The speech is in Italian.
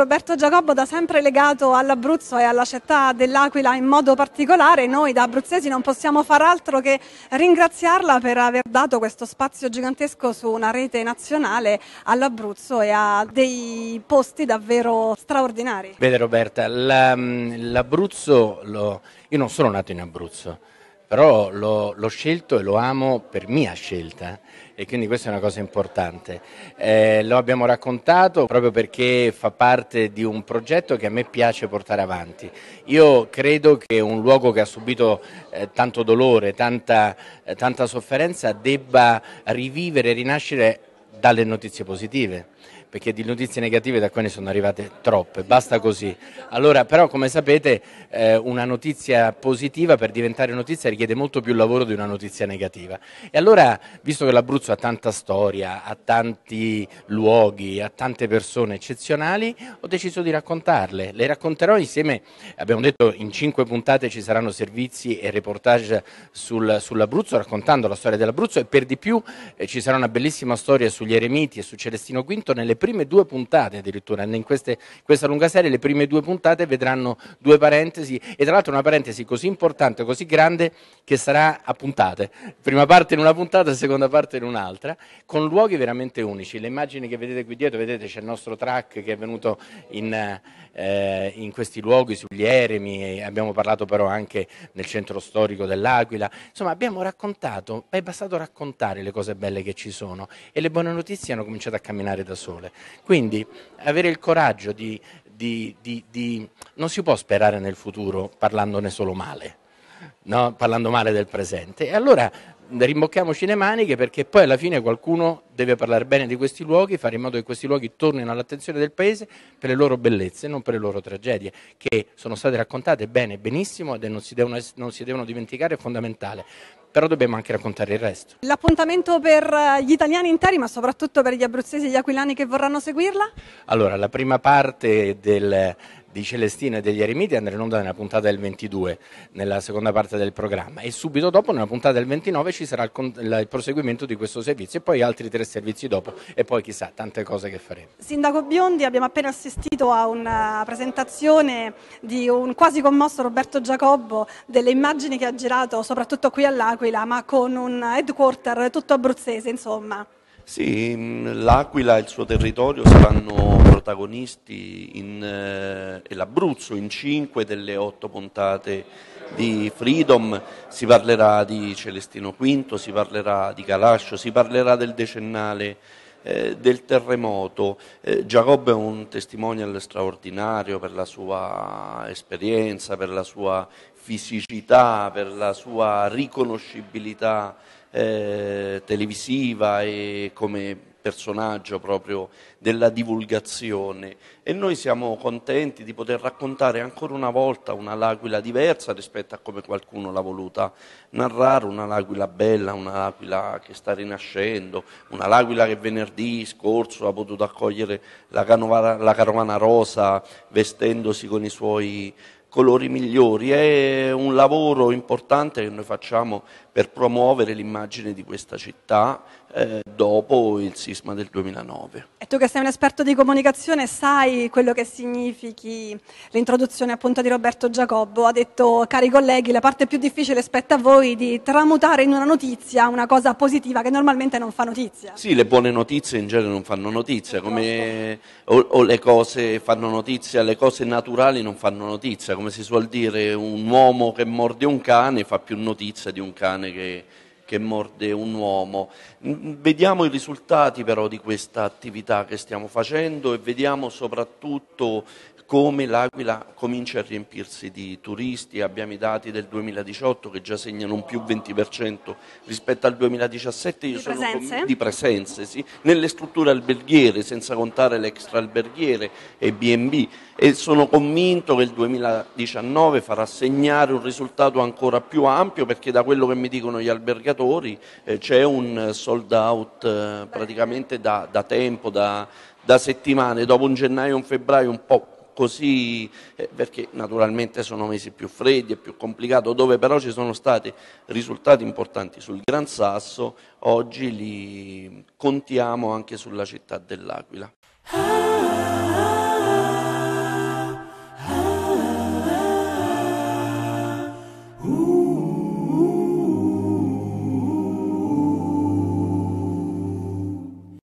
Roberto Giacobbo da sempre legato all'Abruzzo e alla città dell'Aquila in modo particolare, noi da abruzzesi non possiamo far altro che ringraziarla per aver dato questo spazio gigantesco su una rete nazionale all'Abruzzo e a dei posti davvero straordinari. Vede Roberta, mm, l'Abruzzo, la, io non sono nato in Abruzzo, però l'ho, l'ho, scelto e lo amo per mia scelta e quindi questa è una cosa importante. Eh, lo abbiamo raccontato proprio perché fa parte di un progetto che a me piace portare avanti. Io credo che un luogo che ha subito eh, tanto dolore, tanta, eh, tanta sofferenza debba rivivere e rinascere dalle notizie positive perché di notizie negative da qua ne sono arrivate troppe, basta così. Allora, però come sapete eh, una notizia positiva per diventare notizia richiede molto più lavoro di una notizia negativa. E allora, visto che l'Abruzzo ha tanta storia, ha tanti luoghi, ha tante persone eccezionali, ho deciso di raccontarle. Le racconterò insieme, abbiamo detto in cinque puntate ci saranno servizi e reportage sul, sull'Abruzzo, raccontando la storia dell'Abruzzo e per di più eh, ci sarà una bellissima storia sugli eremiti e su Celestino V nelle prime due puntate addirittura, in queste, questa lunga serie le prime due puntate vedranno due parentesi e tra l'altro una parentesi così importante, così grande che sarà a puntate, prima parte in una puntata, seconda parte in un'altra, con luoghi veramente unici. Le immagini che vedete qui dietro, vedete c'è il nostro track che è venuto in, eh, in questi luoghi sugli eremi, abbiamo parlato però anche nel centro storico dell'Aquila, insomma abbiamo raccontato, è bastato raccontare le cose belle che ci sono e le buone notizie hanno cominciato a camminare da sole fare. Quindi avere il coraggio di, di, di, di... non si può sperare nel futuro parlandone solo male, no? parlando male del presente. E allora rimbocchiamoci le maniche perché poi alla fine qualcuno deve parlare bene di questi luoghi, fare in modo che questi luoghi tornino all'attenzione del paese per le loro bellezze, non per le loro tragedie, che sono state raccontate bene, benissimo e non non si devono dimenticare, è fondamentale però dobbiamo anche raccontare il resto. L'appuntamento per eh, gli italiani interi, ma soprattutto per gli abruzzesi e gli aquilani che vorranno seguirla? Allora, la prima parte del di Celestina e degli Eremiti andrà in onda nella puntata del 22, nella seconda parte del programma e subito dopo nella puntata del 29 ci sarà il, il, proseguimento di questo servizio e poi altri tre servizi dopo e poi chissà tante cose che faremo. Sindaco Biondi, abbiamo appena assistito a una presentazione di un quasi commosso Roberto Giacobbo delle immagini che ha girato soprattutto qui all'Aquila ma con un headquarter tutto abruzzese insomma. Sì, mm, l'Aquila e il suo territorio saranno protagonisti in, eh, e l'Abruzzo in cinque delle otto puntate di Freedom, si parlerà di Celestino V, si parlerà di Calascio, si parlerà del decennale eh, del terremoto. Eh, Giacobbe è un testimonial straordinario per la sua esperienza, per la sua fisicità, per la sua riconoscibilità eh, televisiva e come personaggio proprio della divulgazione e noi siamo contenti di poter raccontare ancora una volta una L'Aquila diversa rispetto a come qualcuno l'ha voluta narrare, una L'Aquila bella, una L'Aquila che sta rinascendo, una L'Aquila che venerdì scorso ha potuto accogliere la, canovara, la carovana rosa vestendosi con i suoi colori migliori. È un lavoro importante che noi facciamo per promuovere l'immagine di questa città, eh, dopo il sisma del 2009. E tu che sei un esperto di comunicazione sai quello che significhi l'introduzione appunto di Roberto Giacobbo, ha detto cari colleghi la parte più difficile spetta a voi di tramutare in una notizia una cosa positiva che normalmente non fa notizia. Sì, le buone notizie in genere non fanno notizia, certo. come, o, o le cose fanno notizia, le cose naturali non fanno notizia, come si suol dire un uomo che morde un cane fa più notizia di un cane che che morde un uomo. Vediamo i risultati però di questa attività che stiamo facendo e vediamo soprattutto come l'Aquila comincia a riempirsi di turisti, abbiamo i dati del 2018 che già segnano un più 20% rispetto al 2017 di presenze, di presenze sì, nelle strutture alberghiere senza contare l'extra alberghiere e B&B e sono convinto che il 2019 farà segnare un risultato ancora più ampio perché da quello che mi dicono gli albergatori spettatori, eh, c'è un sold out eh, praticamente da, da tempo, da, da, settimane, dopo un gennaio e un febbraio un po' così, eh, perché naturalmente sono mesi più freddi, e più complicato, dove però ci sono stati risultati importanti sul Gran Sasso, oggi li contiamo anche sulla città dell'Aquila.